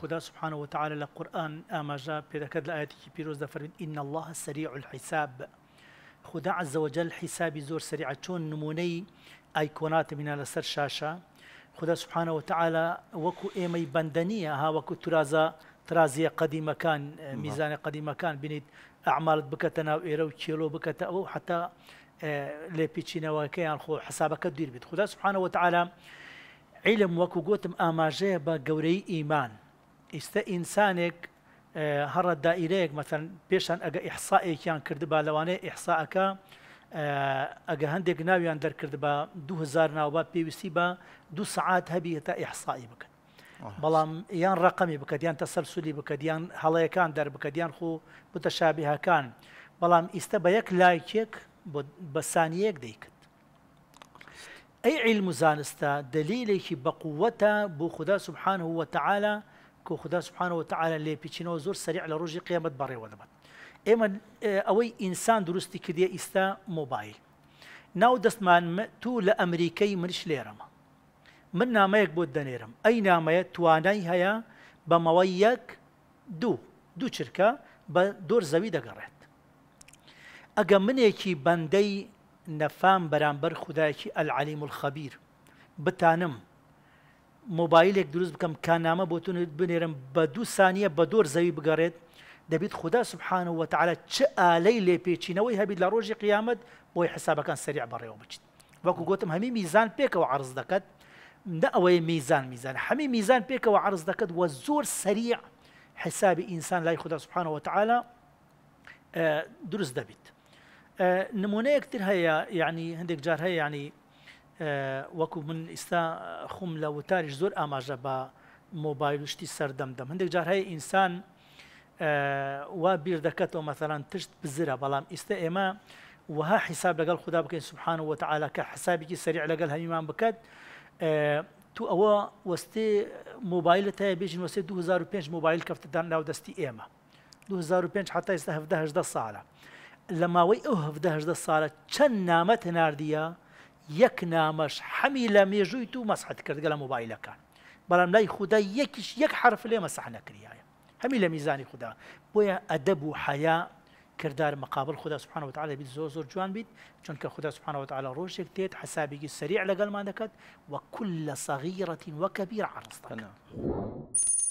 خدا سبحانه وتعالى لقرآن لە قورآن ئاماژە پێدەکەت لە ئاەتێکی پیرۆز دەفەرین الله سريع الحساب خدا عز عزەوەجل حیسابی زۆر سریع چۆن نمونەی ئایکۆناتە منە لەسەر شاشة خدا سبحانه و تعالی وەکو ئێمەی بەندەنیە ها وەکو ترازە ترازیە قەدیمەکان میزانە نعم. قەدیمەکان بینیت ئەعمالت بکەتە ناو ئێرە و کێلۆ بکەتە ئەو حتا وكيان يعني خو حسابك دیر بيت خدا سبحانه وتعالى علم وكو قوتم ئاماژەیە بە گەورەی إيمان ئیستا ئینسانێک هەڕە دائیرەیەک مەتەن پێشان ئەگە ئیحساەکیان کرد بە لەوانەیە ئیحساەکە ئەگە هەندێک ناویان دەرکرد بە 2000 ناوبا پێویستی بە دو سعات هەبی تا ئیحسایی بکەن بەڵام یان ڕقمی بکەدیان تەسەرسولی بکەدیان هەڵەیەکان دەربکەدیان خو بتەشابیهەکان بەڵام ئیستا بە یەک لایکێک بە سانیەک دەیکرد ئەی عیل مزانستە دلیلێکی بەقوەتە بۆ خدا سبحان هو تعاالە کۆ خدا سبحانەوە تعاالە لێپیچینەوە زۆر سریع لە ڕۆژی قیامەت بەڕێوە دەبات ئێمە ئەوەی ئینسان دروستی کردێ ئیستا مۆبایل ناو دەستمان تو لە ئەمریکای منش لێرەمە من نامەیەک بۆ دەنێرم ئەی نامەیە توانای هەیە بە مەوەی یەک دوو دوو چرکە بە دۆر زەوی دەگەڕێت ئەگە منێکی بەندەی نەفام بەرامبەر خدایەکی ئەلعەلیم الخەبیر بتانم یک دروز بکم کانامە بۆتون بنیرم بە دو سانیە بە دور زەوی بگەڕێت دبیت خدا سبحان و تعالی چه ئالەی لێپێچینەوەی هەبیت لروج قیامت قیامەت حساب حسابەکان سریع بەڕێوە بچیت وەکو گوتم همی میزان و عرض دەکەت نه ئەوەی میزان میزان همی میزان و عرض دەکەت و زور سریع حساب انسان لای خدا سبحان و تعالە اه، دروست دەبیت اه، نمونەیەکتر هەیە یعنی هندک جار هيا یعنی آه، وەکو من ئێستا آه، خم لە وتاریش زۆر ئاماژە بە مۆبایل شتی سەردەمدەم هەندێک جار هەیە ئینسان آه، وا بیر دەکەتەوە مەسەران تشت بزرە بەڵام ئێستا ئێمە وها حساب لەگەڵ خدا بکەین سبحان و تعالا کە حسابێکی سریع لەگەڵ هەمیمان بکات تو ئەوە وەستێ مۆبایلت هەیە بێژین وەسێ 2005 مۆبایل کەفتدان ناو دەستی ئێمە 2005 حتا ئێستا 1970 ساڵە لە ماوەی ئەو 1970 ساڵە چەند نامەت هەناردیە یەک نامەش حەمی لە مسحت تو مەسحت کردگە لە مۆبایلەکان بەڵام لای خدا یکش یک حرف لی مسح نەکریایە هەمی لە میزانی خدا بوی ادب و حیا کردار مقابل خدا سبحانه وتعالى بیت زۆر زور جوان چون که خدا سبحانه وتعالى ڕۆژێک حسابی حسابێکی سریع ما دەکات و کل لە و کبیر کەبیر عرض